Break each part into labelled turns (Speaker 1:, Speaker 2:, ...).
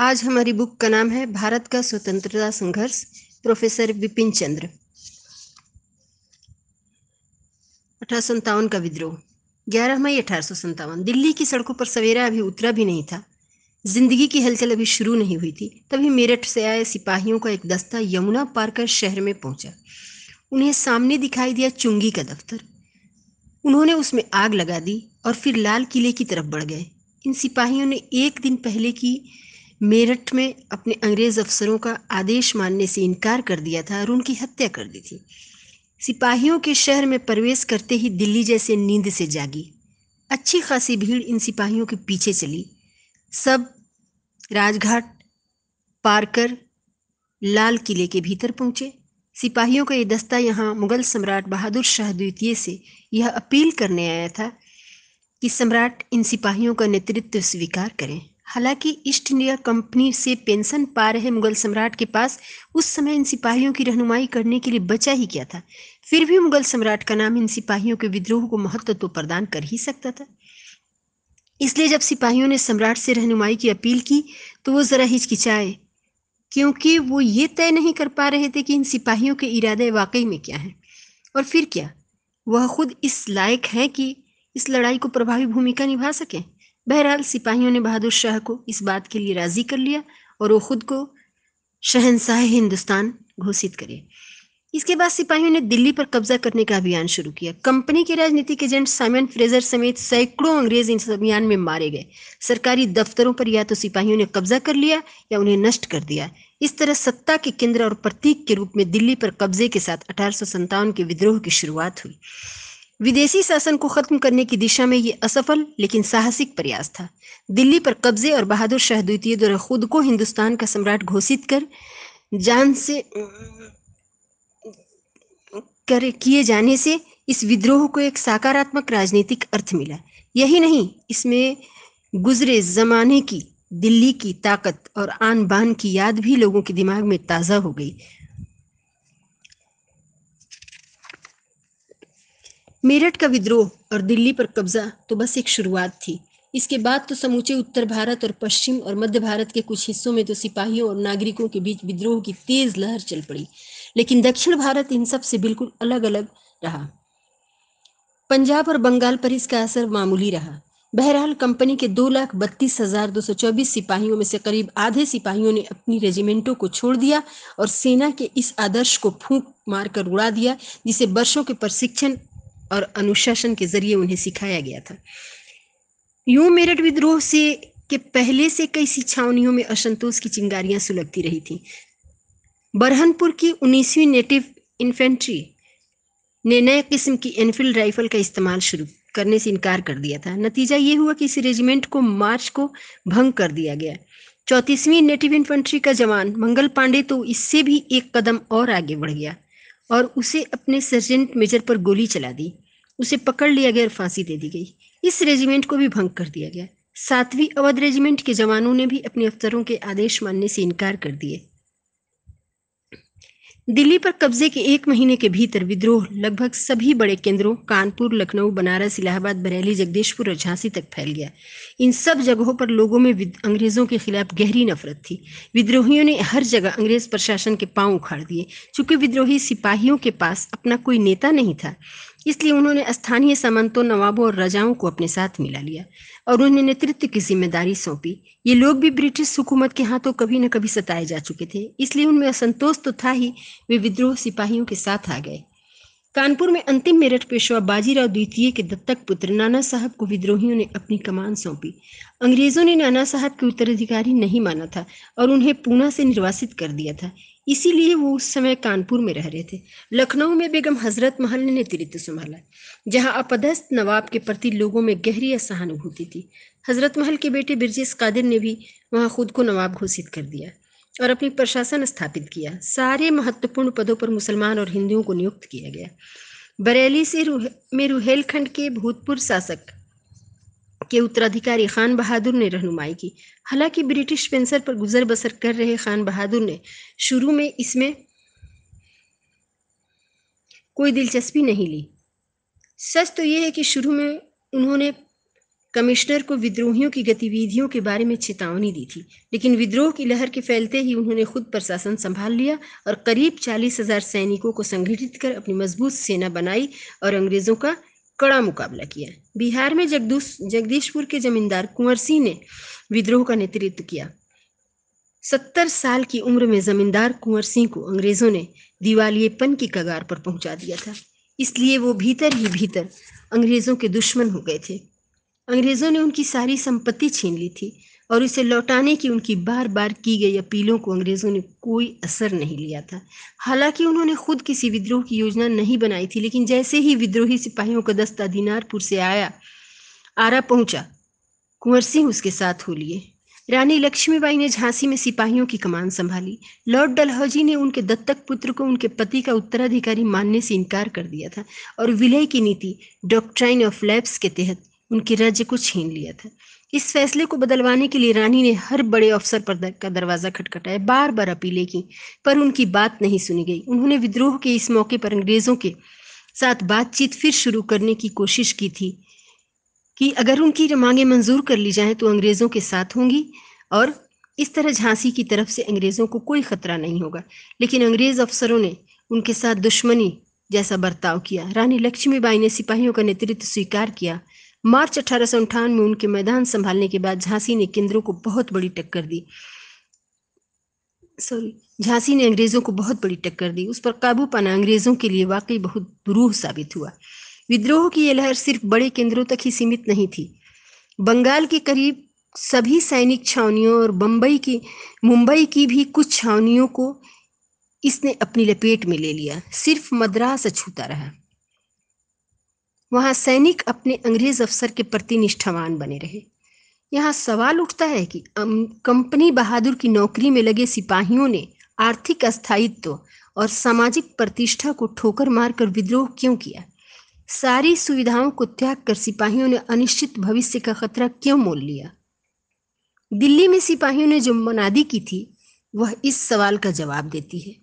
Speaker 1: आज हमारी बुक का नाम है भारत का स्वतंत्रता संघर्ष प्रोफेसर विपिन चंद्र अठारह का विद्रोह 11 मई अठारह दिल्ली की सड़कों पर सवेरा अभी उतरा भी नहीं था जिंदगी की हलचल अभी शुरू नहीं हुई थी तभी मेरठ से आए सिपाहियों का एक दस्ता यमुना पार कर शहर में पहुंचा उन्हें सामने दिखाई दिया चुंगी का दफ्तर उन्होंने उसमें आग लगा दी और फिर लाल किले की तरफ बढ़ गए इन सिपाहियों ने एक दिन पहले की मेरठ में अपने अंग्रेज अफसरों का आदेश मानने से इनकार कर दिया था और उनकी हत्या कर दी थी सिपाहियों के शहर में प्रवेश करते ही दिल्ली जैसे नींद से जागी अच्छी खासी भीड़ इन सिपाहियों के पीछे चली सब राजघाट पार कर लाल किले के भीतर पहुंचे सिपाहियों का ये दस्ता यहाँ मुगल सम्राट बहादुर शाह द्वितीय से यह अपील करने आया था कि सम्राट इन सिपाहियों का नेतृत्व स्वीकार करें हालांकि ईस्ट इंडिया कंपनी से पेंशन पा रहे मुगल सम्राट के पास उस समय इन सिपाहियों की रहनुमाई करने के लिए बचा ही क्या था फिर भी मुगल सम्राट का नाम इन सिपाहियों के विद्रोह को महत्व तो प्रदान कर ही सकता था इसलिए जब सिपाहियों ने सम्राट से रहनुमाई की अपील की तो वो ज़रा हिचकिचाए क्योंकि वो ये तय नहीं कर पा रहे थे कि इन सिपाहियों के इरादे वाकई में क्या हैं और फिर क्या वह खुद इस लायक है कि इस लड़ाई को प्रभावी भूमिका निभा सकें बहरहाल सिपाहियों ने बहादुर शाह को इस बात के लिए राजी कर लिया और वो खुद को शहनशाह हिंदुस्तान घोषित करे इसके बाद सिपाहियों ने दिल्ली पर कब्जा करने का अभियान शुरू किया कंपनी के राजनीतिक एजेंट साइमन फ्रेजर समेत सैकड़ों अंग्रेज इस अभियान में मारे गए सरकारी दफ्तरों पर या तो सिपाहियों ने कब्जा कर लिया या उन्हें नष्ट कर दिया इस तरह सत्ता के केंद्र और प्रतीक के रूप में दिल्ली पर कब्जे के साथ अठारह के विद्रोह की शुरुआत हुई विदेशी शासन को खत्म करने की दिशा में ये असफल लेकिन साहसिक प्रयास था दिल्ली पर कब्जे और बहादुर शाह द्वितीय द्वारा खुद को हिंदुस्तान का सम्राट घोषित कर जान से कर किए जाने से इस विद्रोह को एक सकारात्मक राजनीतिक अर्थ मिला यही नहीं इसमें गुजरे जमाने की दिल्ली की ताकत और आन बान की याद भी लोगों के दिमाग में ताज़ा हो गई मेरठ का विद्रोह और दिल्ली पर कब्जा तो बस एक शुरुआत थी इसके बाद तो समूचे उत्तर भारत और पश्चिम और मध्य भारत के कुछ हिस्सों में तो सिपाहियों और नागरिकों के बीच विद्रोह की तेज लहर चल पड़ी लेकिन दक्षिण भारत इन सब से बिल्कुल अलग अलग रहा पंजाब और बंगाल पर इसका असर मामूली रहा बहरहाल कंपनी के दो लाख बत्तीस हजार दो सौ चौबीस सिपाहियों में से करीब आधे सिपाहियों ने अपनी रेजिमेंटों को छोड़ दिया और सेना के इस आदर्श को फूंक मारकर उड़ा दिया जिसे वर्षों के प्रशिक्षण और अनुशासन के जरिए उन्हें सिखाया गया था यूं मेरठ विद्रोह से के पहले से कई शिक्षावनियों में असंतोष की चिंगारियां सुलगती रही थी बरहनपुर की उन्नीसवीं नेटिव इन्फेंट्री ने नए किस्म की एनफील्ड राइफल का इस्तेमाल शुरू करने से इनकार कर दिया था नतीजा ये हुआ कि इस रेजिमेंट को मार्च को भंग कर दिया गया चौतीसवीं नेटिव इन्फेंट्री का जवान मंगल पांडे तो इससे भी एक कदम और आगे बढ़ गया और उसे अपने सर्जेंट मेजर पर गोली चला दी उसे पकड़ लिया गया और फांसी दे दी गई इस रेजिमेंट को भी भंग कर दिया गया सातवीं अवध रेजिमेंट के जवानों ने भी अपने अफसरों के आदेश मानने से इनकार कर दिए दिल्ली पर कब्जे के एक महीने के भीतर विद्रोह लगभग सभी बड़े केंद्रों कानपुर लखनऊ बनारस इलाहाबाद बरेली जगदीशपुर और झांसी तक फैल गया इन सब जगहों पर लोगों में अंग्रेजों के खिलाफ गहरी नफरत थी विद्रोहियों ने हर जगह अंग्रेज प्रशासन के पांव उखाड़ दिए चूंकि विद्रोही सिपाहियों के पास अपना कोई नेता नहीं था इसलिए उन्होंने स्थानीय सामंतों नवाबों और राजाओं को अपने साथ मिला लिया और उन्हें नेतृत्व की जिम्मेदारी सौंपी ये लोग भी ब्रिटिश हुकूमत के हाथों कभी न कभी सताए जा चुके थे इसलिए उनमें असंतोष तो था ही वे विद्रोह सिपाहियों के साथ आ गए कानपुर में अंतिम मेरठ पेशवा बाजीराव द्वितीय के दत्तक पुत्र नाना साहब को विद्रोहियों ने अपनी कमान सौंपी अंग्रेजों ने नाना साहब के उत्तराधिकारी नहीं माना था और उन्हें पूना से निर्वासित कर दिया था इसीलिए वो उस समय कानपुर में रह रहे थे लखनऊ में बेगम हजरत महल ने नेतृत्व संभाला जहां अपदस्थ नवाब के प्रति लोगों में गहरी असहानुभूति थी हजरत महल के बेटे ब्रजेश कादिर ने भी वहां खुद को नवाब घोषित कर दिया और अपनी प्रशासन स्थापित किया सारे महत्वपूर्ण पदों पर मुसलमान और हिंदुओं को नियुक्त किया गया बरेली से रूह, में रुहेलखंड के भूतपूर्व शासक के उत्तराधिकारी खान बहादुर ने रहनुमाई की हालांकि ब्रिटिश पेंसर पर गुजर बसर कर रहे खान बहादुर ने शुरू में इसमें कोई दिलचस्पी नहीं ली सच तो यह है कि शुरू में उन्होंने कमिश्नर को विद्रोहियों की गतिविधियों के बारे में चेतावनी दी थी लेकिन विद्रोह की लहर के फैलते ही उन्होंने खुद प्रशासन संभाल लिया और करीब चालीस हजार सैनिकों को संगठित कर अपनी मजबूत सेना बनाई और अंग्रेजों का कड़ा मुकाबला किया बिहार में जगदूश जगदीशपुर के जमींदार कुंवर सिंह ने विद्रोह का नेतृत्व किया सत्तर साल की उम्र में जमींदार कुंवर सिंह को अंग्रेजों ने दिवालियेपन की कगार पर पहुंचा दिया था इसलिए वो भीतर ही भीतर अंग्रेजों के दुश्मन हो गए थे अंग्रेजों ने उनकी सारी संपत्ति छीन ली थी और इसे लौटाने की उनकी बार बार की गई अपीलों को अंग्रेज़ों ने कोई असर नहीं लिया था हालांकि उन्होंने खुद किसी विद्रोह की योजना नहीं बनाई थी लेकिन जैसे ही विद्रोही सिपाहियों का दस्ता दिनारपुर से आया आरा पहुंचा कुंवर सिंह उसके साथ हो लिए रानी लक्ष्मीबाई ने झांसी में सिपाहियों की कमान संभाली लॉर्ड डलहौजी ने उनके दत्तक पुत्र को उनके पति का उत्तराधिकारी मानने से इनकार कर दिया था और विलय की नीति डॉक्ट्राइन ऑफ लैब्स के तहत उनके राज्य को छीन लिया था इस फैसले को बदलवाने के लिए रानी ने हर बड़े अफसर पर का दरवाजा खटखटाया बार बार अपीलें की पर उनकी बात नहीं सुनी गई उन्होंने विद्रोह के इस मौके पर अंग्रेजों के साथ बातचीत फिर शुरू करने की कोशिश की थी कि अगर उनकी मांगें मंजूर कर ली जाएं तो अंग्रेजों के साथ होंगी और इस तरह झांसी की तरफ से अंग्रेजों को कोई खतरा नहीं होगा लेकिन अंग्रेज अफसरों ने उनके साथ दुश्मनी जैसा बर्ताव किया रानी लक्ष्मीबाई ने सिपाहियों का नेतृत्व स्वीकार किया मार्च अठारह में उनके मैदान संभालने के बाद झांसी ने केंद्रों को बहुत बड़ी टक्कर दी सॉरी झांसी ने अंग्रेजों को बहुत बड़ी टक्कर दी उस पर काबू पाना अंग्रेजों के लिए वाकई बहुत दुरूह साबित हुआ विद्रोह की यह लहर सिर्फ बड़े केंद्रों तक ही सीमित नहीं थी बंगाल के करीब सभी सैनिक छावनियों और बंबई की मुंबई की भी कुछ छावनियों को इसने अपनी लपेट में ले लिया सिर्फ मद्रास अछूता रहा वहां सैनिक अपने अंग्रेज अफसर के प्रति निष्ठावान बने रहे यहां सवाल उठता है कि कंपनी बहादुर की नौकरी में लगे सिपाहियों ने आर्थिक अस्थायित्व और सामाजिक प्रतिष्ठा को ठोकर मारकर विद्रोह क्यों किया सारी सुविधाओं को त्याग कर सिपाहियों ने अनिश्चित भविष्य का खतरा क्यों मोल लिया दिल्ली में सिपाहियों ने जो मनादी की थी वह इस सवाल का जवाब देती है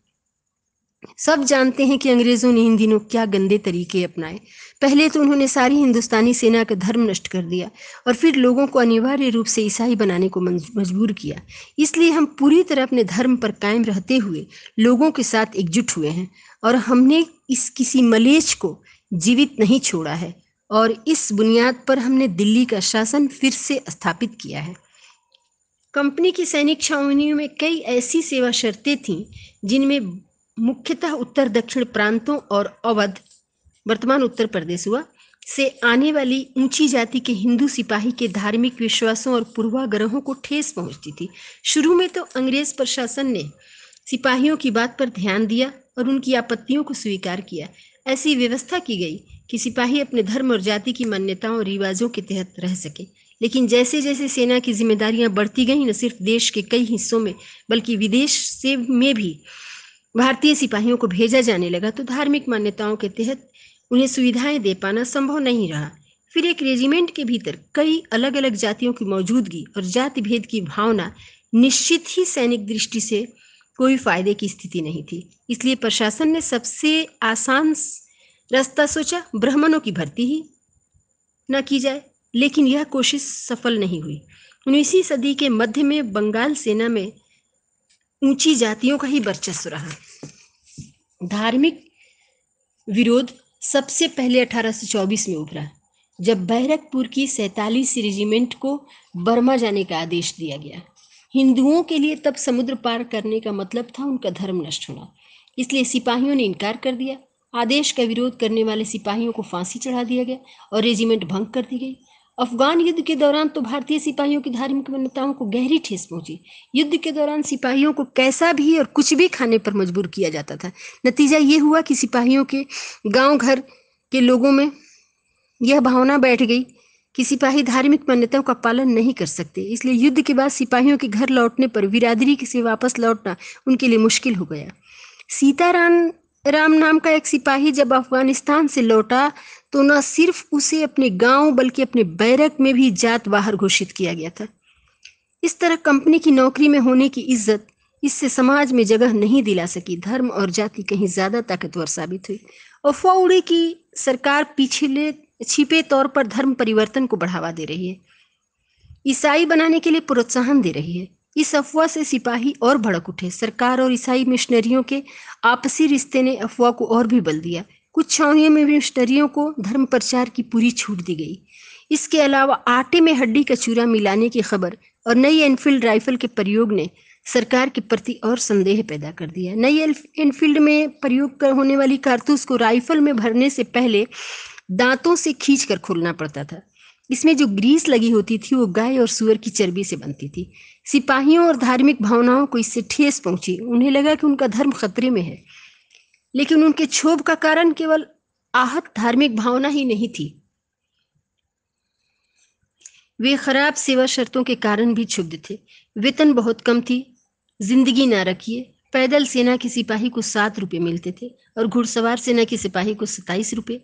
Speaker 1: सब जानते हैं कि अंग्रेजों ने इन दिनों क्या गंदे तरीके अपनाए पहले तो उन्होंने सारी हिंदुस्तानी सेना का धर्म नष्ट कर दिया और फिर लोगों को अनिवार्य रूप से ईसाई बनाने को मजबूर किया इसलिए हम पूरी तरह अपने धर्म पर कायम रहते हुए लोगों के साथ एकजुट हुए हैं और हमने इस किसी मलेच को जीवित नहीं छोड़ा है और इस बुनियाद पर हमने दिल्ली का शासन फिर से स्थापित किया है कंपनी की सैनिक छावनियों में कई ऐसी सेवा शर्तें थीं जिनमें मुख्यतः उत्तर दक्षिण प्रांतों और अवध वर्तमान उत्तर प्रदेश हुआ से आने वाली ऊंची जाति के हिंदू सिपाही के धार्मिक विश्वासों और पूर्वाग्रहों को ठेस पहुंचती थी शुरू में तो अंग्रेज प्रशासन ने सिपाहियों की बात पर ध्यान दिया और उनकी आपत्तियों को स्वीकार किया ऐसी व्यवस्था की गई कि सिपाही अपने धर्म और जाति की मान्यताओं और रिवाजों के तहत रह सके लेकिन जैसे जैसे सेना की जिम्मेदारियां बढ़ती गईं न सिर्फ देश के कई हिस्सों में बल्कि विदेश से में भी भारतीय सिपाहियों को भेजा जाने लगा तो धार्मिक मान्यताओं के तहत उन्हें सुविधाएं दे पाना संभव नहीं रहा फिर एक रेजिमेंट के भीतर कई अलग अलग जातियों की मौजूदगी और जाति भेद की भावना निश्चित ही सैनिक दृष्टि से कोई फायदे की स्थिति नहीं थी इसलिए प्रशासन ने सबसे आसान रास्ता सोचा ब्राह्मणों की भर्ती ही न की जाए लेकिन यह कोशिश सफल नहीं हुई उन्नीसवीं सदी के मध्य में बंगाल सेना में ऊंची जातियों का ही वर्चस्व रहा धार्मिक विरोध सबसे पहले 1824 में उभरा जब बैरकपुर की सैतालीस रेजिमेंट को बर्मा जाने का आदेश दिया गया हिंदुओं के लिए तब समुद्र पार करने का मतलब था उनका धर्म नष्ट होना इसलिए सिपाहियों ने इनकार कर दिया आदेश का विरोध करने वाले सिपाहियों को फांसी चढ़ा दिया गया और रेजिमेंट भंग कर दी गई अफगान युद्ध के दौरान तो भारतीय सिपाहियों की धार्मिक मान्यताओं को गहरी ठेस पहुंची युद्ध के दौरान सिपाहियों को कैसा भी और कुछ भी खाने पर मजबूर किया जाता था नतीजा ये हुआ कि सिपाहियों के गांव घर के लोगों में यह भावना बैठ गई कि सिपाही धार्मिक मान्यताओं का पालन नहीं कर सकते इसलिए युद्ध के बाद सिपाहियों के घर लौटने पर बिरादरी से वापस लौटना उनके लिए मुश्किल हो गया सीताराम राम नाम का एक सिपाही जब अफगानिस्तान से लौटा तो न सिर्फ उसे अपने गांव बल्कि अपने बैरक में भी जात बाहर घोषित किया गया था इस तरह कंपनी की नौकरी में होने की इज्जत इससे समाज में जगह नहीं दिला सकी धर्म और जाति कहीं ज़्यादा ताकतवर साबित हुई अफवाह उड़े की सरकार पिछले छिपे तौर पर धर्म परिवर्तन को बढ़ावा दे रही है ईसाई बनाने के लिए प्रोत्साहन दे रही है इस अफवाह से सिपाही और भड़क उठे सरकार और ईसाई मिशनरियों के आपसी रिश्ते ने अफवाह को और भी बल दिया कुछ छावनियों में मिशनरियों को धर्म प्रचार की पूरी छूट दी गई इसके अलावा आटे में हड्डी का चूरा मिलाने की खबर और नई एनफील्ड राइफल के प्रयोग ने सरकार के प्रति और संदेह पैदा कर दिया नई एनफील्ड में प्रयोग कर होने वाली कारतूस को राइफल में भरने से पहले दांतों से खींच कर खोलना पड़ता था इसमें जो ग्रीस लगी होती थी वो गाय और सुअर की चर्बी से बनती थी सिपाहियों और धार्मिक भावनाओं को इससे ठेस पहुंची उन्हें लगा कि उनका धर्म खतरे में है लेकिन उनके क्षोभ का कारण केवल आहत धार्मिक भावना ही नहीं थी वे खराब सेवा शर्तों के कारण भी क्षुब्ध थे वेतन बहुत कम थी जिंदगी ना रखिए पैदल सेना के सिपाही को सात रुपये मिलते थे और घुड़सवार सेना के सिपाही को सताइस रुपए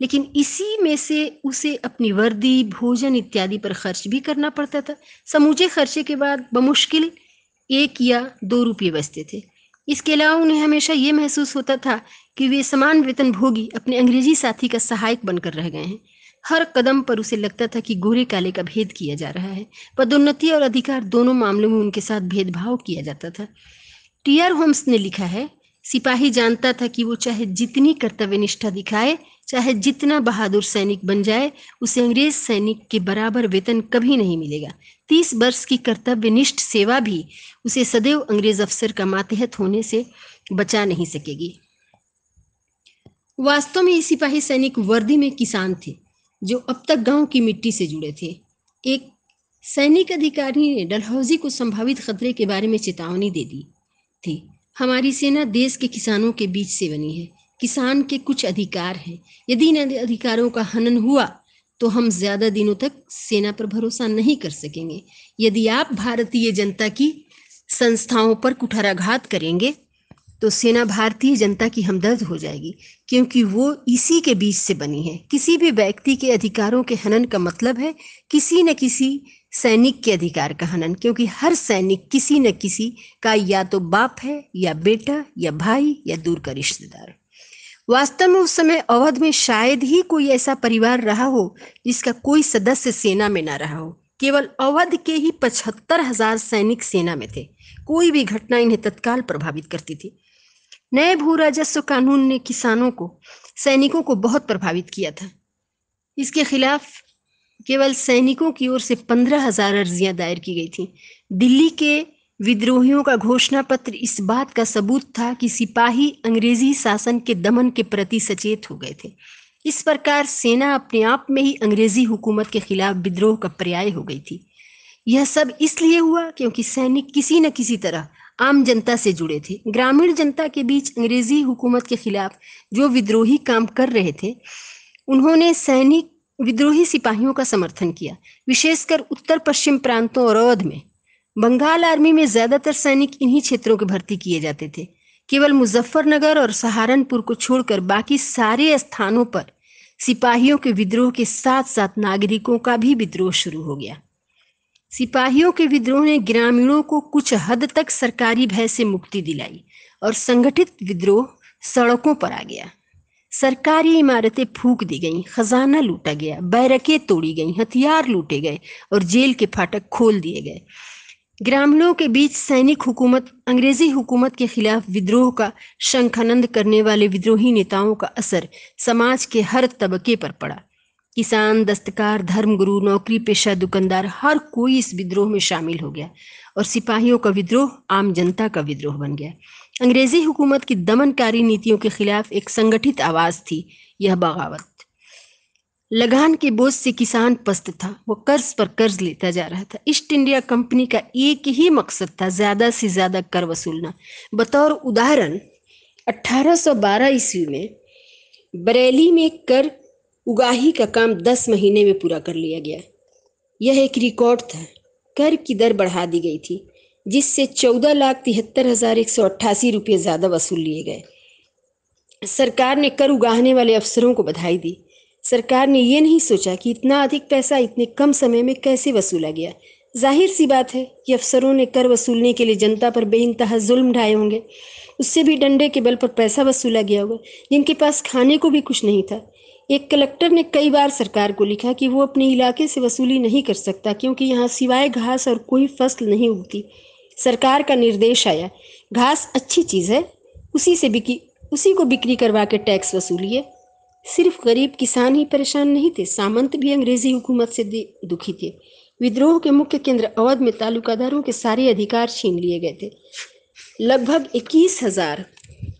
Speaker 1: लेकिन इसी में से उसे अपनी वर्दी भोजन इत्यादि पर खर्च भी करना पड़ता था समूचे खर्चे के बाद बमुश्किल एक या दो रुपये बचते थे इसके अलावा उन्हें हमेशा ये महसूस होता था कि वे समान वेतन भोगी अपने अंग्रेजी साथी का सहायक बनकर रह गए हैं हर कदम पर उसे लगता था कि गोरे काले का भेद किया जा रहा है पदोन्नति और अधिकार दोनों मामलों में उनके साथ भेदभाव किया जाता था टी आर होम्स ने लिखा है सिपाही जानता था कि वो चाहे जितनी कर्तव्य निष्ठा दिखाए चाहे जितना बहादुर सैनिक बन जाए उसे अंग्रेज सैनिक के बराबर वेतन कभी नहीं मिलेगा तीस वर्ष की कर्तव्यनिष्ठ सेवा भी उसे सदैव अंग्रेज अफसर का मातहत होने से बचा नहीं सकेगी वास्तव में ये सिपाही सैनिक वर्दी में किसान थे जो अब तक गांव की मिट्टी से जुड़े थे एक सैनिक अधिकारी ने डलहौजी को संभावित खतरे के बारे में चेतावनी दे दी थी हमारी सेना देश के किसानों के बीच से बनी है किसान के कुछ अधिकार हैं यदि इन अधिकारों का हनन हुआ तो हम ज्यादा दिनों तक सेना पर भरोसा नहीं कर सकेंगे यदि आप भारतीय जनता की संस्थाओं पर कुठाराघात करेंगे तो सेना भारतीय जनता की हमदर्द हो जाएगी क्योंकि वो इसी के बीच से बनी है किसी भी व्यक्ति के अधिकारों के हनन का मतलब है किसी न किसी सैनिक के अधिकार का हनन क्योंकि हर सैनिक किसी न किसी का या तो बाप है या बेटा या भाई या दूर का रिश्तेदार वास्तव में उस समय अवध में शायद ही कोई ऐसा परिवार रहा हो जिसका कोई सदस्य सेना में ना रहा हो केवल अवध के ही पचहत्तर हजार सैनिक सेना में थे कोई भी घटना इन्हें तत्काल प्रभावित करती थी नए भू राजस्व कानून ने किसानों को सैनिकों को बहुत प्रभावित किया था इसके खिलाफ केवल सैनिकों की ओर से पंद्रह हजार अर्जियां दायर की गई थी दिल्ली के विद्रोहियों का घोषणा पत्र इस बात का सबूत था कि सिपाही अंग्रेजी शासन के दमन के प्रति सचेत हो गए थे इस प्रकार सेना अपने आप में ही अंग्रेजी हुकूमत के खिलाफ विद्रोह का पर्याय हो गई थी यह सब इसलिए हुआ क्योंकि सैनिक किसी न किसी तरह आम जनता से जुड़े थे ग्रामीण जनता के बीच अंग्रेजी हुकूमत के खिलाफ जो विद्रोही काम कर रहे थे उन्होंने सैनिक विद्रोही सिपाहियों का समर्थन किया विशेषकर उत्तर पश्चिम प्रांतों और अवध में बंगाल आर्मी में ज्यादातर सैनिक इन्हीं क्षेत्रों के भर्ती किए जाते थे केवल मुजफ्फरनगर और सहारनपुर को छोड़कर बाकी सारे स्थानों पर सिपाहियों के विद्रोह के साथ साथ नागरिकों का भी विद्रोह शुरू हो गया सिपाहियों के विद्रोह ने ग्रामीणों को कुछ हद तक सरकारी भय से मुक्ति दिलाई और संगठित विद्रोह सड़कों पर आ गया सरकारी इमारतें फूक दी गईं, खजाना लूटा गया बैरकें तोड़ी गईं, हथियार लूटे गए और जेल के फाटक खोल दिए गए ग्रामीणों के बीच सैनिक हुकूमत अंग्रेजी हुकूमत के खिलाफ विद्रोह का शंखानंद करने वाले विद्रोही नेताओं का असर समाज के हर तबके पर पड़ा किसान दस्तकार धर्मगुरु नौकरी पेशा दुकानदार हर कोई इस विद्रोह में शामिल हो गया और सिपाहियों का विद्रोह आम जनता का विद्रोह बन गया अंग्रेजी हुकूमत की दमनकारी नीतियों के खिलाफ एक संगठित आवाज थी यह बगावत लगान के बोझ से किसान पस्त था वो कर्ज पर कर्ज लेता जा रहा था ईस्ट इंडिया कंपनी का एक ही मकसद था ज्यादा से ज्यादा कर वसूलना बतौर उदाहरण 1812 ईस्वी में बरेली में कर उगाही का काम दस महीने में पूरा कर लिया गया यह एक रिकॉर्ड था कर की दर बढ़ा दी गई थी जिससे चौदह लाख तिहत्तर हजार एक सौ अट्ठासी रुपये ज़्यादा वसूल लिए गए सरकार ने कर उगाहने वाले अफसरों को बधाई दी सरकार ने यह नहीं सोचा कि इतना अधिक पैसा इतने कम समय में कैसे वसूला गया जाहिर सी बात है कि अफसरों ने कर वसूलने के लिए जनता पर बेइंतहा जुल्म ढाए होंगे उससे भी डंडे के बल पर पैसा वसूला गया होगा जिनके पास खाने को भी कुछ नहीं था एक कलेक्टर ने कई बार सरकार को लिखा कि वो अपने इलाके से वसूली नहीं कर सकता क्योंकि यहाँ सिवाय घास और कोई फसल नहीं उगती सरकार का निर्देश आया घास अच्छी चीज़ है उसी से बिकी उसी को बिक्री करवा के टैक्स वसूलिए सिर्फ गरीब किसान ही परेशान नहीं थे सामंत भी अंग्रेजी हुकूमत से दुखी थे विद्रोह के मुख्य केंद्र अवध में तालुकादारों के सारे अधिकार छीन लिए गए थे लगभग इक्कीस हजार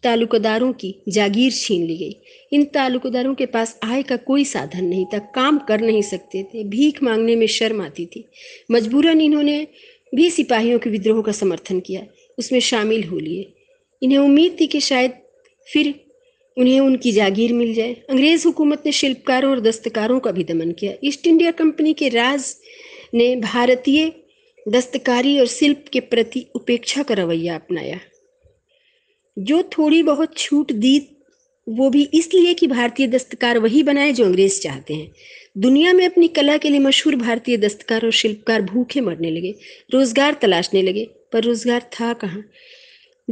Speaker 1: तालुकादारों की जागीर छीन ली गई इन तालुकदारों के पास आय का कोई साधन नहीं था काम कर नहीं सकते थे भीख मांगने में शर्म आती थी मजबूरन इन्होंने भी सिपाहियों के विद्रोह का समर्थन किया उसमें शामिल हो लिए इन्हें उम्मीद थी कि शायद फिर उन्हें उनकी जागीर मिल जाए अंग्रेज़ हुकूमत ने शिल्पकारों और दस्तकारों का भी दमन किया ईस्ट इंडिया कंपनी के राज ने भारतीय दस्तकारी और शिल्प के प्रति उपेक्षा का रवैया अपनाया जो थोड़ी बहुत छूट दी वो भी इसलिए कि भारतीय दस्तकार वही बनाए जो अंग्रेज चाहते हैं दुनिया में अपनी कला के लिए मशहूर भारतीय दस्तकार और शिल्पकार भूखे मरने लगे रोजगार तलाशने लगे पर रोजगार था कहाँ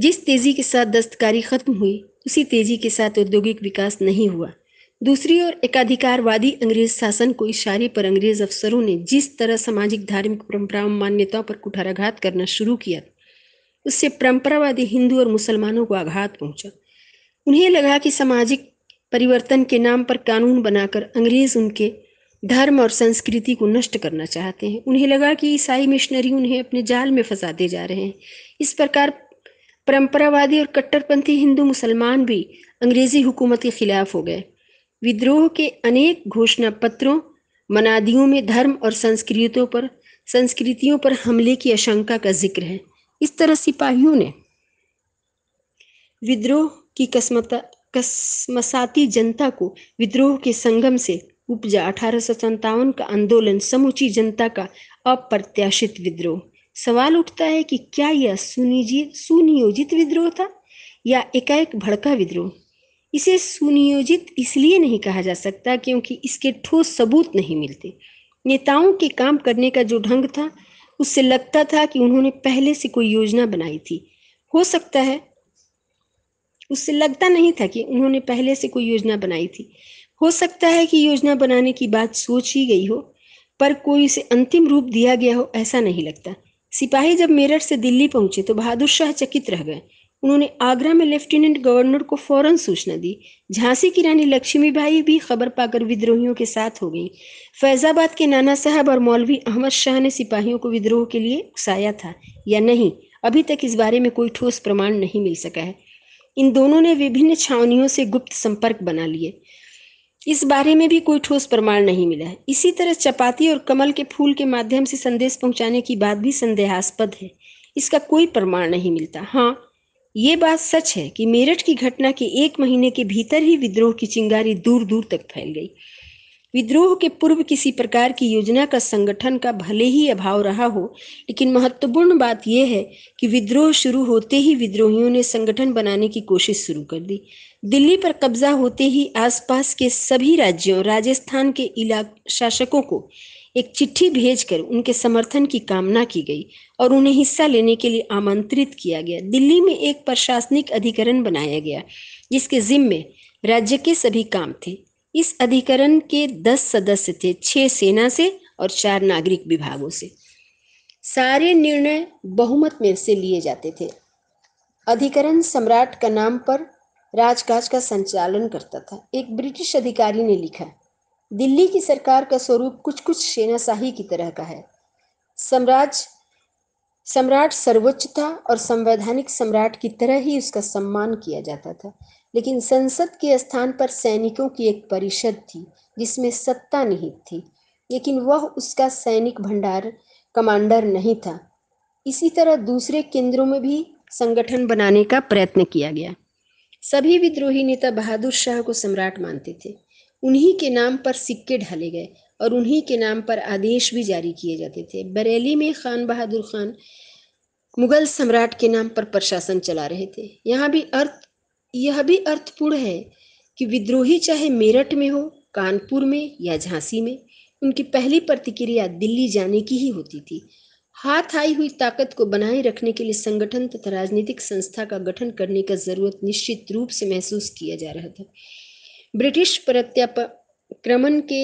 Speaker 1: जिस तेजी के साथ दस्तकारी खत्म हुई उसी तेजी के साथ औद्योगिक विकास नहीं हुआ दूसरी ओर एकाधिकारवादी अंग्रेज शासन को इशारे पर अंग्रेज अफसरों ने जिस तरह सामाजिक धार्मिक परंपराओं मान्यताओं पर कुठाराघात करना शुरू किया उससे परंपरावादी हिंदू और मुसलमानों को आघात पहुंचा उन्हें लगा कि सामाजिक परिवर्तन के नाम पर कानून बनाकर अंग्रेज उनके धर्म और संस्कृति को नष्ट करना चाहते हैं उन्हें लगा कि ईसाई मिशनरी उन्हें अपने जाल में फंसाते जा रहे हैं इस प्रकार परंपरावादी और कट्टरपंथी हिंदू मुसलमान भी अंग्रेजी हुकूमत के खिलाफ हो गए विद्रोह के अनेक घोषणा पत्रों मनादियों में धर्म और संस्कृतियों पर संस्कृतियों पर हमले की आशंका का जिक्र है इस तरह सिपाहियों ने विद्रोह कि कसमता कसमसाती जनता को विद्रोह के संगम से उपजा अठारह का आंदोलन समूची जनता का अप्रत्याशित विद्रोह सवाल उठता है कि क्या यह सुनियोजित विद्रोह था या एकाएक भड़का विद्रोह इसे सुनियोजित इसलिए नहीं कहा जा सकता क्योंकि इसके ठोस सबूत नहीं मिलते नेताओं के काम करने का जो ढंग था उससे लगता था कि उन्होंने पहले से कोई योजना बनाई थी हो सकता है उससे लगता नहीं था कि उन्होंने पहले से कोई योजना बनाई थी हो सकता है कि योजना बनाने की बात सोच ही गई हो पर कोई इसे अंतिम रूप दिया गया हो ऐसा नहीं लगता सिपाही जब मेरठ से दिल्ली पहुंचे तो बहादुर शाह चकित रह गए उन्होंने आगरा में लेफ्टिनेंट गवर्नर को फौरन सूचना दी झांसी की रानी लक्ष्मीबाई भी खबर पाकर विद्रोहियों के साथ हो गई फैजाबाद के नाना साहब और मौलवी अहमद शाह ने सिपाहियों को विद्रोह के लिए उकसाया था या नहीं अभी तक इस बारे में कोई ठोस प्रमाण नहीं मिल सका है इन दोनों ने विभिन्न छावनियों से गुप्त संपर्क बना लिए इस बारे में भी कोई ठोस प्रमाण नहीं मिला है इसी तरह चपाती और कमल के फूल के माध्यम से संदेश पहुंचाने की बात भी संदेहास्पद है इसका कोई प्रमाण नहीं मिलता हाँ ये बात सच है कि मेरठ की घटना के एक महीने के भीतर ही विद्रोह की चिंगारी दूर दूर तक फैल गई विद्रोह के पूर्व किसी प्रकार की योजना का संगठन का भले ही अभाव रहा हो लेकिन महत्वपूर्ण बात यह है कि विद्रोह शुरू होते ही विद्रोहियों ने संगठन बनाने की कोशिश शुरू कर दी दिल्ली पर कब्जा होते ही आसपास के सभी राज्यों राजस्थान के इलाक शासकों को एक चिट्ठी भेजकर उनके समर्थन की कामना की गई और उन्हें हिस्सा लेने के लिए आमंत्रित किया गया दिल्ली में एक प्रशासनिक अधिकरण बनाया गया जिसके जिम्मे राज्य के सभी काम थे इस अधिकरण के दस सदस्य थे छह सेना से और चार नागरिक विभागों से सारे निर्णय बहुमत में से लिए जाते थे अधिकरण सम्राट का नाम पर राजकाज का संचालन करता था एक ब्रिटिश अधिकारी ने लिखा दिल्ली की सरकार का स्वरूप कुछ कुछ सेनाशाही की तरह का है सम्राज सम्राट सर्वोच्च था और संवैधानिक सम्राट की तरह ही उसका सम्मान किया जाता था लेकिन संसद के स्थान पर सैनिकों की एक परिषद थी जिसमें सत्ता निहित थी लेकिन वह उसका सैनिक भंडार कमांडर नहीं था इसी तरह दूसरे केंद्रों में भी संगठन बनाने का प्रयत्न किया गया सभी विद्रोही नेता बहादुर शाह को सम्राट मानते थे उन्हीं के नाम पर सिक्के ढाले गए और उन्हीं के नाम पर आदेश भी जारी किए जाते थे बरेली में खान बहादुर खान मुगल सम्राट के नाम पर प्रशासन चला रहे थे यहाँ भी अर्थ यह भी अर्थपूर्ण है कि विद्रोही चाहे मेरठ में हो कानपुर में या झांसी में उनकी पहली प्रतिक्रिया दिल्ली जाने की ही होती थी हाथ आई हुई ताकत को बनाए रखने के लिए संगठन तथा राजनीतिक संस्था का गठन करने का जरूरत निश्चित रूप से महसूस किया जा रहा था ब्रिटिश प्रत्याक्रमण के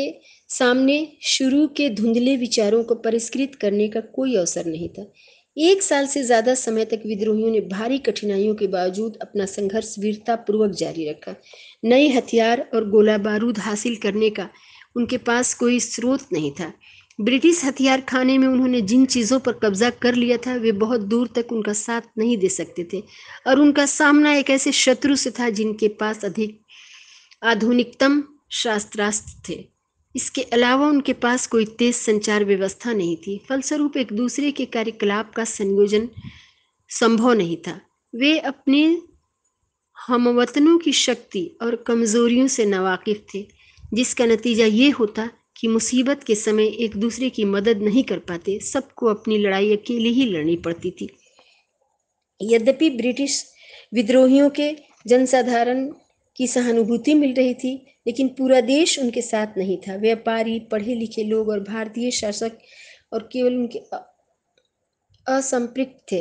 Speaker 1: सामने शुरू के धुंधले विचारों को परिष्कृत करने का कोई अवसर नहीं था एक साल से ज्यादा समय तक विद्रोहियों ने भारी कठिनाइयों के बावजूद अपना संघर्ष वीरतापूर्वक जारी रखा नए हथियार और गोला बारूद हासिल करने का उनके पास कोई स्रोत नहीं था ब्रिटिश हथियार खाने में उन्होंने जिन चीज़ों पर कब्जा कर लिया था वे बहुत दूर तक उनका साथ नहीं दे सकते थे और उनका सामना एक ऐसे शत्रु से था जिनके पास अधिक आधुनिकतम शास्त्रास्त्र थे इसके अलावा उनके पास कोई तेज संचार व्यवस्था नहीं थी फलस्वरूप एक दूसरे के कार्यकलाप का संयोजन संभव नहीं था वे अपने हमवतनों की शक्ति और कमजोरियों से नावाकिफ थे जिसका नतीजा ये होता कि मुसीबत के समय एक दूसरे की मदद नहीं कर पाते सबको अपनी लड़ाई अकेले ही लड़नी पड़ती थी यद्यपि ब्रिटिश विद्रोहियों के जनसाधारण की सहानुभूति मिल रही थी लेकिन पूरा देश उनके साथ नहीं था व्यापारी पढ़े लिखे लोग और भारतीय शासक और केवल उनके असंपृक्त थे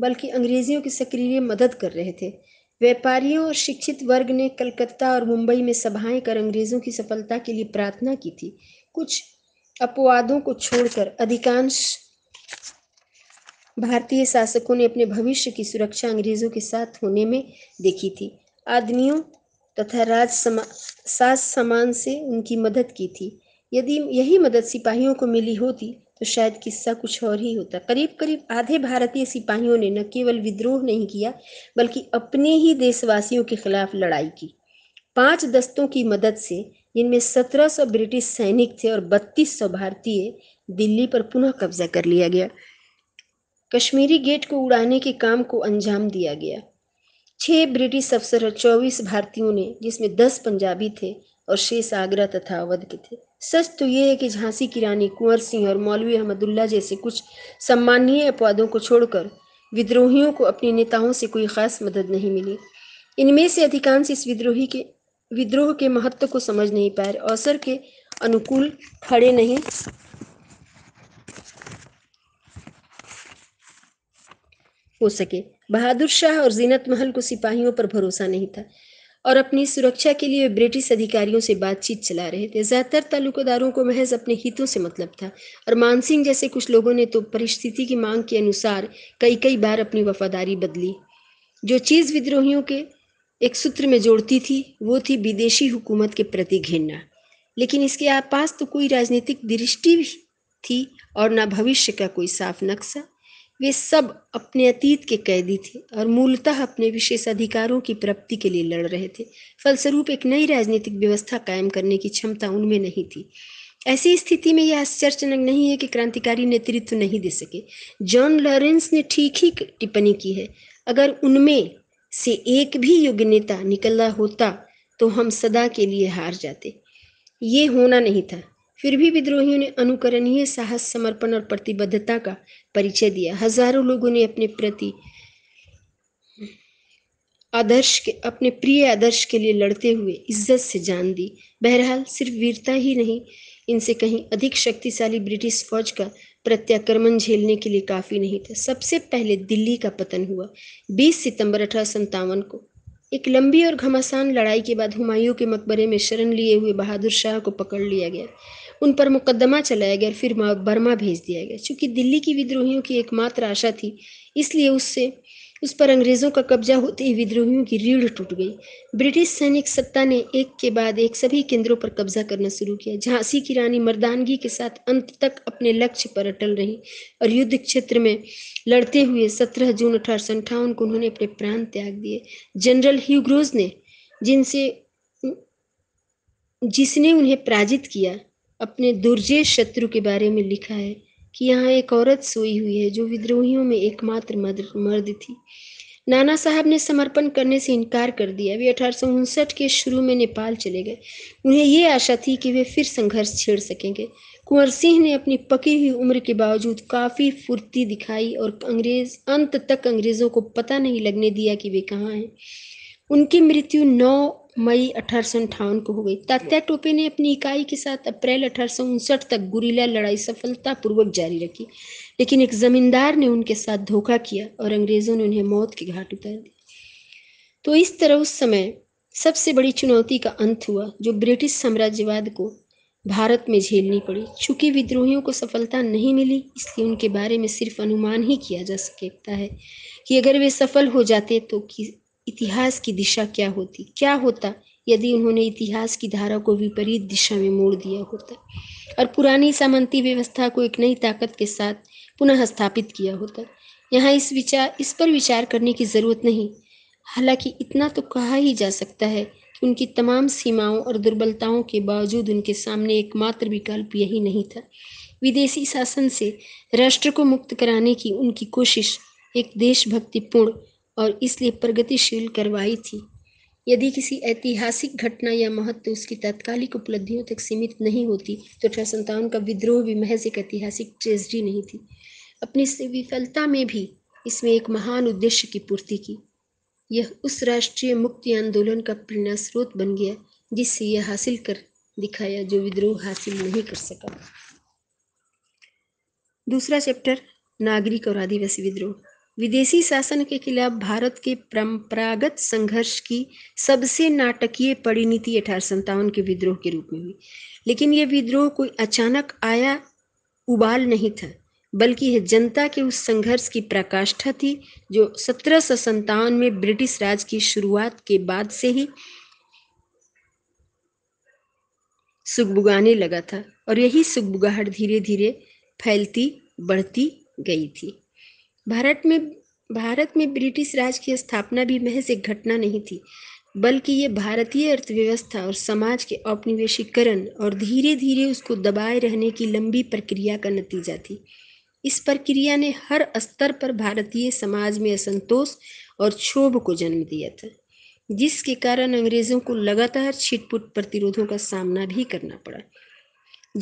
Speaker 1: बल्कि अंग्रेज़ियों की सक्रिय मदद कर रहे थे व्यापारियों और शिक्षित वर्ग ने कलकत्ता और मुंबई में सभाएं कर अंग्रेज़ों की सफलता के लिए प्रार्थना की थी कुछ अपवादों को छोड़कर अधिकांश भारतीय शासकों ने अपने भविष्य की सुरक्षा अंग्रेज़ों के साथ होने में देखी थी आदमियों तथा राज समा सास से उनकी मदद की थी यदि यही मदद सिपाहियों को मिली होती तो शायद किस्सा कुछ और ही होता करीब करीब आधे भारतीय सिपाहियों ने न केवल विद्रोह नहीं किया बल्कि अपने ही देशवासियों के खिलाफ लड़ाई की पांच दस्तों की मदद से जिनमें सौ ब्रिटिश सैनिक थे और बत्तीस सौ भारतीय दिल्ली पर पुनः कब्जा कर लिया गया कश्मीरी गेट को उड़ाने के काम को अंजाम दिया गया छह ब्रिटिश अफसर और चौबीस भारतीयों ने जिसमें दस पंजाबी थे और शेष आगरा तथा अवध के थे सच तो ये है कि झांसी की रानी कुंवर सिंह और मौलवी अहमदुल्ला जैसे कुछ सम्माननीय अपवादों को छोड़कर विद्रोहियों को अपने नेताओं से कोई खास मदद नहीं मिली इनमें से अधिकांश इस विद्रोही के विद्रोह के महत्व को समझ नहीं पाए अवसर के अनुकूल खड़े नहीं हो सके बहादुर शाह और जीनत महल को सिपाहियों पर भरोसा नहीं था और अपनी सुरक्षा के लिए ब्रिटिश अधिकारियों से बातचीत चला रहे थे ज़्यादातर तालुकेदारों को महज अपने हितों से मतलब था और मानसिंह जैसे कुछ लोगों ने तो परिस्थिति की मांग के अनुसार कई कई बार अपनी वफादारी बदली जो चीज़ विद्रोहियों के एक सूत्र में जोड़ती थी वो थी विदेशी हुकूमत के प्रति घृणा लेकिन इसके आसपास तो कोई राजनीतिक दृष्टि भी थी और ना भविष्य का कोई साफ नक्शा वे सब अपने अतीत के कैदी थे और मूलतः अपने विशेष अधिकारों की प्राप्ति के लिए लड़ रहे थे फलस्वरूप एक नई राजनीतिक व्यवस्था कायम करने की क्षमता उनमें नहीं थी ऐसी स्थिति में यह आश्चर्यजनक नहीं है कि क्रांतिकारी नेतृत्व नहीं दे सके जॉन लॉरेंस ने ठीक ही टिप्पणी की है अगर उनमें से एक भी योग्य नेता निकलना होता तो हम सदा के लिए हार जाते ये होना नहीं था फिर भी विद्रोहियों ने अनुकरणीय साहस समर्पण और प्रतिबद्धता का परिचय दिया हजारों लोगों ने अपने प्रति आदर्श के अपने प्रिय आदर्श के लिए लड़ते हुए इज्जत से जान दी बहरहाल सिर्फ वीरता ही नहीं इनसे कहीं अधिक शक्तिशाली ब्रिटिश फौज का प्रत्याक्रमण झेलने के लिए काफी नहीं था सबसे पहले दिल्ली का पतन हुआ 20 सितंबर अठारह को एक लंबी और घमासान लड़ाई के बाद हुमायूं के मकबरे में शरण लिए हुए बहादुर शाह को पकड़ लिया गया उन पर मुकदमा चलाया गया और फिर बर्मा भेज दिया गया चूंकि दिल्ली की विद्रोहियों की एकमात्र आशा थी इसलिए उससे उस पर अंग्रेजों का कब्जा होते ही विद्रोहियों की रीढ़ टूट गई ब्रिटिश सैनिक सत्ता ने एक के बाद एक सभी केंद्रों पर कब्जा करना शुरू किया झांसी की रानी मर्दानगी के साथ अंत तक अपने लक्ष्य पर अटल रही और युद्ध क्षेत्र में लड़ते हुए 17 जून अठारह को उन्होंने अपने प्राण त्याग दिए जनरल ह्यूग्रोज ने जिनसे जिसने उन्हें पराजित किया अपने दुर्जय शत्रु के बारे में लिखा है कि यहाँ एक औरत सोई हुई है जो विद्रोहियों में एकमात्र मर्द थी नाना साहब ने समर्पण करने से इनकार कर दिया वे अठारह के शुरू में नेपाल चले गए उन्हें ये आशा थी कि वे फिर संघर्ष छेड़ सकेंगे कुंवर सिंह ने अपनी पकी हुई उम्र के बावजूद काफ़ी फुर्ती दिखाई और अंग्रेज अंत तक अंग्रेज़ों को पता नहीं लगने दिया कि वे कहाँ हैं उनकी मृत्यु 9 मई अठारह को हो गई तात्या टोपे ने अपनी इकाई के साथ अप्रैल अठारह तक गुरीला लड़ाई सफलतापूर्वक जारी रखी लेकिन एक जमींदार ने उनके साथ धोखा किया और अंग्रेजों ने उन्हें मौत के घाट उतार दिया तो इस तरह उस समय सबसे बड़ी चुनौती का अंत हुआ जो ब्रिटिश साम्राज्यवाद को भारत में झेलनी पड़ी चूंकि विद्रोहियों को सफलता नहीं मिली इसलिए उनके बारे में सिर्फ अनुमान ही किया जा सकता है कि अगर वे सफल हो जाते तो इतिहास की दिशा क्या होती क्या होता यदि उन्होंने इतिहास की धारा को विपरीत दिशा में मोड़ दिया होता और पुरानी सामंती व्यवस्था को एक नई ताकत के साथ पुनः स्थापित किया होता यहाँ इस विचार इस पर विचार करने की ज़रूरत नहीं हालांकि इतना तो कहा ही जा सकता है कि उनकी तमाम सीमाओं और दुर्बलताओं के बावजूद उनके सामने एकमात्र विकल्प यही नहीं था विदेशी शासन से राष्ट्र को मुक्त कराने की उनकी कोशिश एक देशभक्तिपूर्ण और इसलिए प्रगतिशील करवाई थी यदि किसी ऐतिहासिक घटना या महत्व उसकी तात्कालिक उपलब्धियों तक सीमित नहीं होती तो अठारह संतावन का विद्रोह भी महज एक ऐतिहासिक ट्रेजडी नहीं थी अपनी विफलता में भी इसमें एक महान उद्देश्य की पूर्ति की यह उस राष्ट्रीय मुक्ति आंदोलन का प्रेरणा स्रोत बन गया जिससे यह हासिल कर दिखाया जो विद्रोह हासिल नहीं कर सका दूसरा चैप्टर नागरिक और आदिवासी विद्रोह विदेशी शासन के खिलाफ भारत के परंपरागत संघर्ष की सबसे नाटकीय परिणति अठारह के विद्रोह के रूप में हुई लेकिन यह विद्रोह कोई अचानक आया उबाल नहीं था बल्कि यह जनता के उस संघर्ष की प्रकाष्ठा थी जो सत्रह में ब्रिटिश राज की शुरुआत के बाद से ही सुखबुगाने लगा था और यही सुखबुगाहट धीरे धीरे फैलती बढ़ती गई थी भारत में भारत में ब्रिटिश राज की स्थापना भी महज एक घटना नहीं थी बल्कि ये भारतीय अर्थव्यवस्था और समाज के औपनिवेशीकरण और धीरे धीरे उसको दबाए रहने की लंबी प्रक्रिया का नतीजा थी इस प्रक्रिया ने हर स्तर पर भारतीय समाज में असंतोष और क्षोभ को जन्म दिया था जिसके कारण अंग्रेजों को लगातार छिटपुट प्रतिरोधों का सामना भी करना पड़ा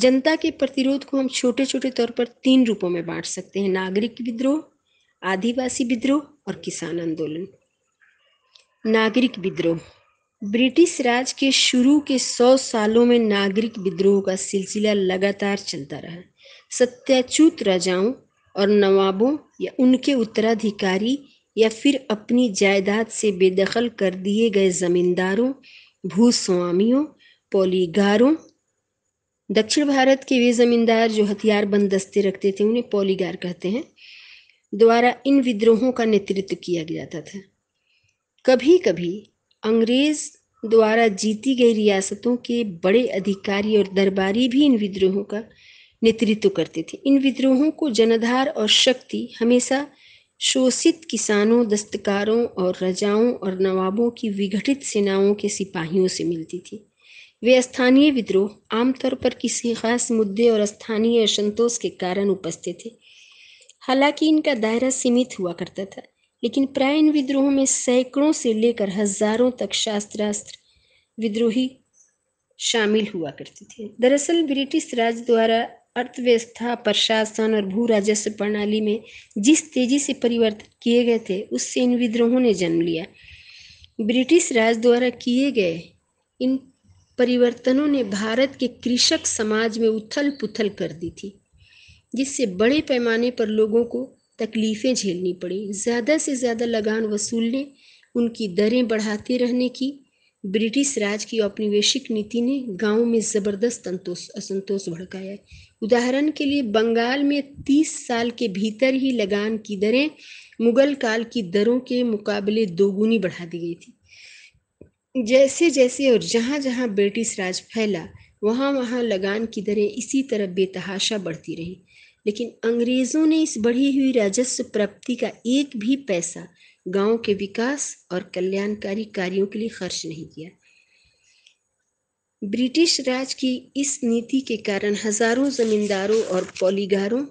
Speaker 1: जनता के प्रतिरोध को हम छोटे छोटे तौर पर तीन रूपों में बांट सकते हैं नागरिक विद्रोह आदिवासी विद्रोह और किसान आंदोलन नागरिक विद्रोह ब्रिटिश राज के शुरू के सौ सालों में नागरिक विद्रोह का सिलसिला लगातार चलता रहा सत्याच्युत राजाओं और नवाबों या उनके उत्तराधिकारी या फिर अपनी जायदाद से बेदखल कर दिए गए जमींदारों भूस्वामियों पॉलीगारों दक्षिण भारत के वे जमींदार जो हथियार बंद दस्ते रखते थे उन्हें पॉलीगार कहते हैं द्वारा इन विद्रोहों का नेतृत्व किया जाता था कभी कभी अंग्रेज द्वारा जीती गई रियासतों के बड़े अधिकारी और दरबारी भी इन विद्रोहों का नेतृत्व करते थे इन विद्रोहों को जनाधार और शक्ति हमेशा शोषित किसानों दस्तकारों और रजाओं और नवाबों की विघटित सेनाओं के सिपाहियों से मिलती थी वे स्थानीय विद्रोह आमतौर पर किसी खास मुद्दे और स्थानीय असंतोष के कारण उपस्थित थे हालांकि इनका दायरा सीमित हुआ करता था लेकिन प्राय इन विद्रोहों में सैकड़ों से लेकर हजारों तक शास्त्रास्त्र विद्रोही शामिल हुआ करते थे दरअसल ब्रिटिश राज द्वारा अर्थव्यवस्था प्रशासन और भू राजस्व प्रणाली में जिस तेजी से परिवर्तन किए गए थे उससे इन विद्रोहों ने जन्म लिया ब्रिटिश राज द्वारा किए गए इन परिवर्तनों ने भारत के कृषक समाज में उथल पुथल कर दी थी जिससे बड़े पैमाने पर लोगों को तकलीफ़ें झेलनी पड़ी ज़्यादा से ज़्यादा लगान वसूलने उनकी दरें बढ़ाते रहने की ब्रिटिश राज की औपनिवेशिक नीति ने गांव में ज़बरदस्त संतोष असंतोष भड़काया उदाहरण के लिए बंगाल में 30 साल के भीतर ही लगान की दरें मुगल काल की दरों के मुकाबले दोगुनी बढ़ा दी गई थी जैसे जैसे और जहाँ जहाँ ब्रिटिश राज फैला वहाँ वहाँ लगान की दरें इसी तरह बेतहाशा बढ़ती रहीं लेकिन अंग्रेजों ने इस बढ़ी हुई राजस्व प्राप्ति का एक भी पैसा गांव के विकास और कल्याणकारी कार्यों के लिए खर्च नहीं किया ब्रिटिश राज की इस नीति के कारण हजारों जमींदारों और पॉलीगारों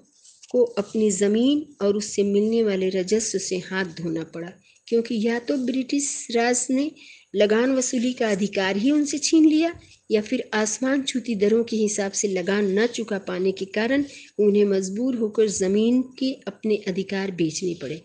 Speaker 1: को अपनी ज़मीन और उससे मिलने वाले राजस्व से हाथ धोना पड़ा क्योंकि या तो ब्रिटिश राज ने लगान वसूली का अधिकार ही उनसे छीन लिया या फिर आसमान छूती दरों के हिसाब से लगान न चुका पाने के कारण उन्हें मजबूर होकर ज़मीन के अपने अधिकार बेचने पड़े